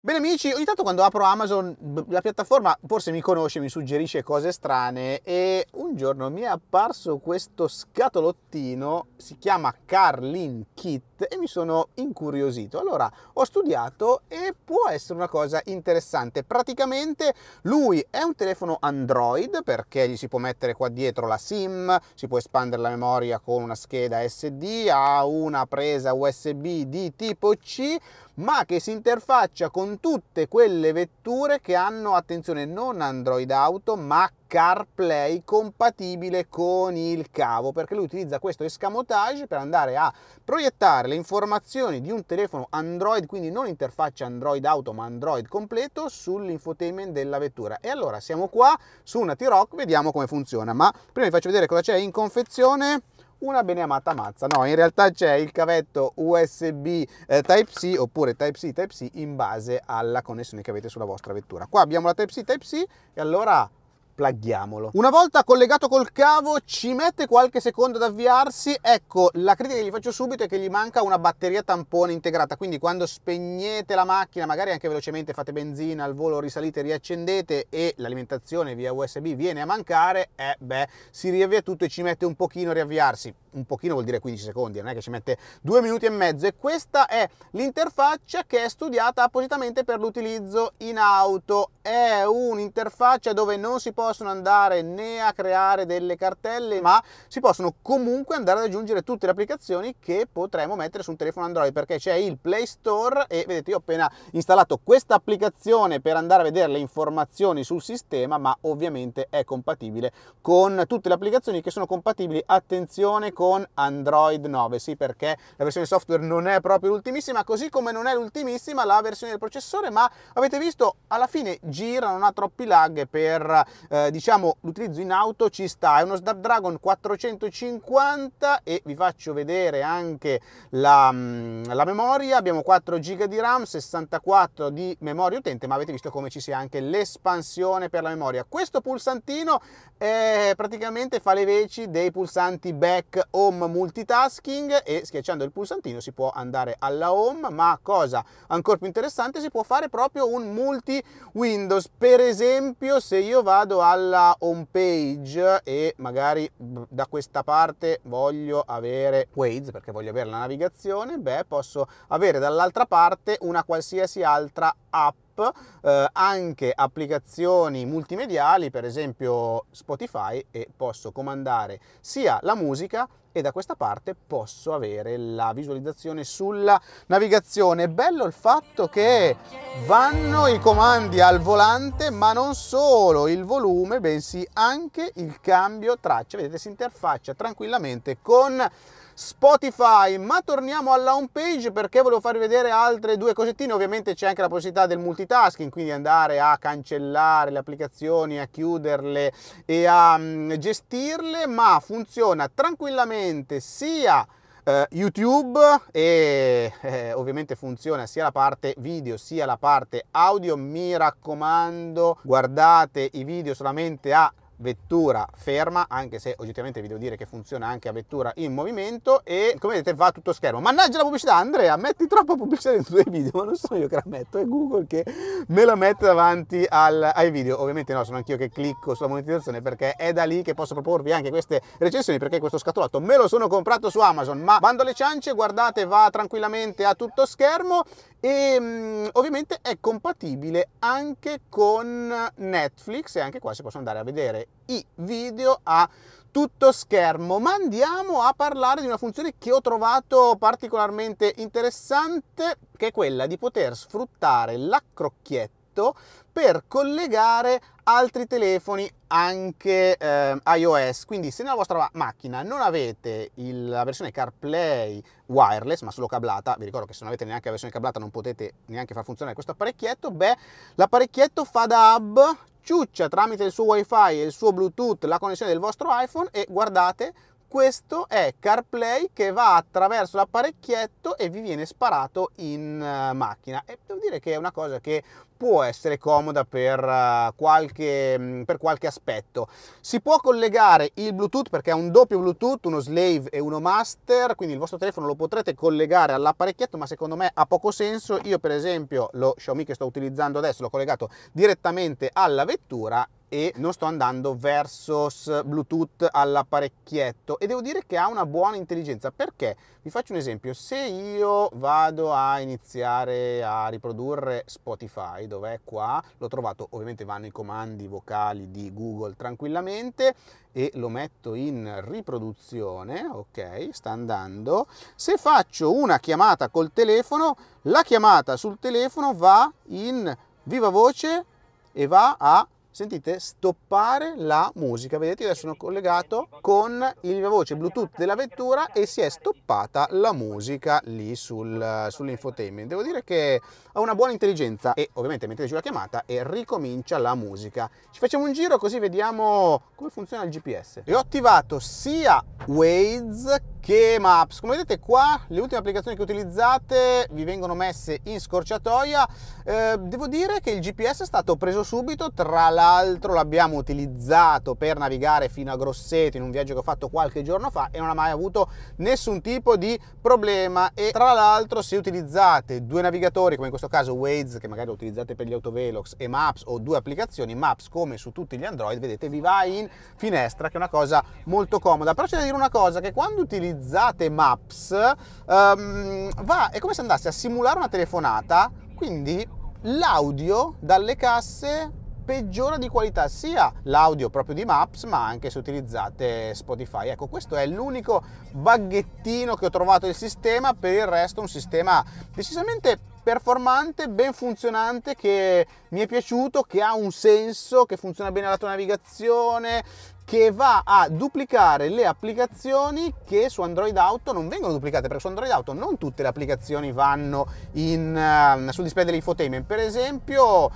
Bene amici, ogni tanto quando apro Amazon, la piattaforma forse mi conosce, mi suggerisce cose strane e un giorno mi è apparso questo scatolottino, si chiama Carlin Kit internet e mi sono incuriosito. Allora ho studiato e può essere una cosa interessante. Praticamente lui è un telefono Android perché gli si può mettere qua dietro la SIM, si può espandere la memoria con una scheda SD, ha una presa USB di tipo C, ma che si interfaccia con tutte quelle vetture che hanno, attenzione, non Android Auto, ma CarPlay compatibile con il cavo perché lui utilizza questo escamotage per andare a proiettare le informazioni di un telefono Android quindi non interfaccia Android Auto ma Android completo sull'infotainment della vettura e allora siamo qua su una T-Rock vediamo come funziona ma prima vi faccio vedere cosa c'è in confezione una beneamata mazza. No, in realtà c'è il cavetto USB eh, Type-C oppure Type-C Type-C in base alla connessione che avete sulla vostra vettura. Qua abbiamo la Type-C Type-C e allora plagghiamolo. Una volta collegato col cavo ci mette qualche secondo ad avviarsi, ecco la critica che gli faccio subito è che gli manca una batteria tampone integrata, quindi quando spegnete la macchina magari anche velocemente fate benzina, al volo risalite, riaccendete e l'alimentazione via USB viene a mancare, eh beh si riavvia tutto e ci mette un pochino a riavviarsi un pochino vuol dire 15 secondi, non è che ci mette due minuti e mezzo e questa è l'interfaccia che è studiata appositamente per l'utilizzo in auto. È un'interfaccia dove non si possono andare né a creare delle cartelle, ma si possono comunque andare ad aggiungere tutte le applicazioni che potremo mettere su un telefono Android perché c'è il Play Store e vedete io ho appena installato questa applicazione per andare a vedere le informazioni sul sistema, ma ovviamente è compatibile con tutte le applicazioni che sono compatibili, attenzione con con Android 9, sì perché la versione software non è proprio l'ultimissima, così come non è l'ultimissima la versione del processore, ma avete visto alla fine gira, non ha troppi lag per eh, diciamo l'utilizzo in auto ci sta, è uno Snapdragon 450 e vi faccio vedere anche la, mm, la memoria, abbiamo 4 GB di RAM, 64 di memoria utente, ma avete visto come ci sia anche l'espansione per la memoria. Questo pulsantino eh, praticamente fa le veci dei pulsanti back home multitasking e schiacciando il pulsantino si può andare alla home, ma cosa ancora più interessante si può fare proprio un multi Windows. Per esempio se io vado alla home page e magari da questa parte voglio avere Waze perché voglio avere la navigazione, beh posso avere dall'altra parte una qualsiasi altra app eh, anche applicazioni multimediali, per esempio Spotify, e posso comandare sia la musica e da questa parte posso avere la visualizzazione sulla navigazione. bello il fatto che vanno i comandi al volante, ma non solo il volume, bensì anche il cambio traccia. Vedete, si interfaccia tranquillamente con Spotify, ma torniamo alla home page perché volevo farvi vedere altre due cosettine, ovviamente c'è anche la possibilità del multitasking, quindi andare a cancellare le applicazioni, a chiuderle e a mm, gestirle, ma funziona tranquillamente contemporaneamente sia eh, YouTube e eh, ovviamente funziona sia la parte video sia la parte audio. Mi raccomando, guardate i video solamente a vettura ferma anche se oggettivamente vi devo dire che funziona anche a vettura in movimento e come vedete va tutto schermo mannaggia la pubblicità Andrea metti troppa pubblicità dentro i video ma non sono io che la metto è Google che me la mette davanti al, ai video ovviamente no sono anch'io che clicco sulla monetizzazione perché è da lì che posso proporvi anche queste recensioni perché questo scatolotto me lo sono comprato su Amazon ma bando alle ciance guardate va tranquillamente a tutto schermo e mm, ovviamente è compatibile anche con Netflix e anche qua si possono andare a vedere i video a tutto schermo ma andiamo a parlare di una funzione che ho trovato particolarmente interessante che è quella di poter sfruttare la crocchietta sito per collegare altri telefoni anche eh, iOS. Quindi se nella vostra macchina non avete il, la versione CarPlay wireless, ma solo cablata, vi ricordo che se non avete neanche la versione cablata non potete neanche far funzionare questo apparecchietto, beh, l'apparecchietto fa da hub, ciuccia tramite il suo wifi e il suo bluetooth la connessione del vostro iPhone e guardate questo è CarPlay che va attraverso l'apparecchietto e vi viene sparato in eh, macchina e devo dire che è una cosa che può essere comoda per eh, qualche, mm, per qualche aspetto. Si può collegare il Bluetooth perché è un doppio Bluetooth, uno slave e uno master, quindi il vostro telefono lo potrete collegare all'apparecchietto, ma secondo me ha poco senso. Io per esempio lo Xiaomi che sto utilizzando adesso l'ho collegato direttamente alla vettura e non sto andando verso Bluetooth all'apparecchietto e devo dire che ha una buona intelligenza perché vi faccio un esempio se io vado a iniziare a riprodurre Spotify dov'è qua l'ho trovato ovviamente vanno i comandi vocali di Google tranquillamente e lo metto in riproduzione ok sta andando se faccio una chiamata col telefono la chiamata sul telefono va in viva voce e va a sentite stoppare la musica. Vedete, adesso sono collegato con il viva voce Bluetooth della vettura e si è stoppata la musica lì sul, eh, sull'infotainment. Devo dire che ha una buona intelligenza e ovviamente giù la chiamata e ricomincia la musica. Ci facciamo un giro così vediamo come funziona il GPS. E ho attivato sia Waze che Maps. Come vedete qua le ultime applicazioni che utilizzate vi vengono messe in scorciatoia. Eh, devo dire che il GPS è stato preso subito tra la altro l'abbiamo utilizzato per navigare fino a Grosseto in un viaggio che ho fatto qualche giorno fa e non ha mai avuto nessun tipo di problema e tra l'altro se utilizzate due navigatori come in questo caso Waze che magari lo utilizzate per gli autovelox e Maps o due applicazioni Maps come su tutti gli Android vedete vi va in finestra che è una cosa molto comoda però c'è da dire una cosa che quando utilizzate Maps um, va è come se andasse a simulare una telefonata quindi l'audio dalle casse peggiora di qualità sia l'audio proprio di Maps ma anche se utilizzate Spotify. Ecco, questo è l'unico baghettino che ho trovato del sistema, per il resto un sistema decisamente performante, ben funzionante, che mi è piaciuto, che ha un senso, che funziona bene la tua navigazione, che va a duplicare le applicazioni che su Android Auto non vengono duplicate, perché su Android Auto non tutte le applicazioni vanno in, uh, sul display dell'infotainment, per esempio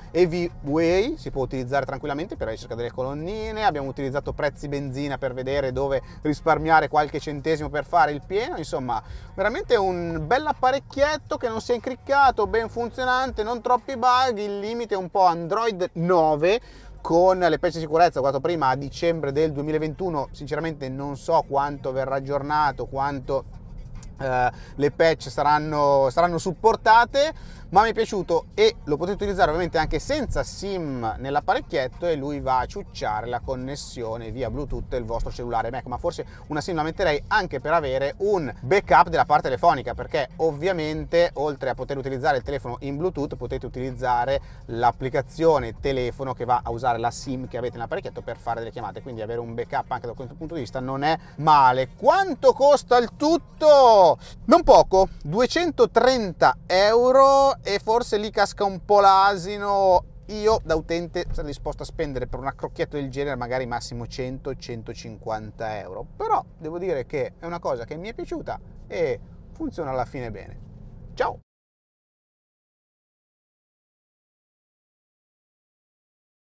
Way si può utilizzare tranquillamente per la ricerca delle colonnine, abbiamo utilizzato prezzi benzina per vedere dove risparmiare qualche centesimo per fare il pieno, insomma veramente un bel apparecchietto che non si è incriccato, ben funzionante, non troppi bug, il limite è un po' Android 9, con le pezze di sicurezza, ho guardato prima a dicembre del 2021, sinceramente non so quanto verrà aggiornato, quanto Uh, le patch saranno, saranno supportate ma mi è piaciuto e lo potete utilizzare ovviamente anche senza sim nell'apparecchietto e lui va a ciucciare la connessione via bluetooth del vostro cellulare Mac ma forse una sim la metterei anche per avere un backup della parte telefonica perché ovviamente oltre a poter utilizzare il telefono in bluetooth potete utilizzare l'applicazione telefono che va a usare la sim che avete nell'apparecchietto per fare delle chiamate quindi avere un backup anche da questo punto di vista non è male quanto costa il tutto non poco 230 euro e forse lì casca un po' l'asino. Io da utente sarei disposto a spendere per una crocchietta del genere magari massimo 100-150 euro, però devo dire che è una cosa che mi è piaciuta e funziona alla fine bene. Ciao!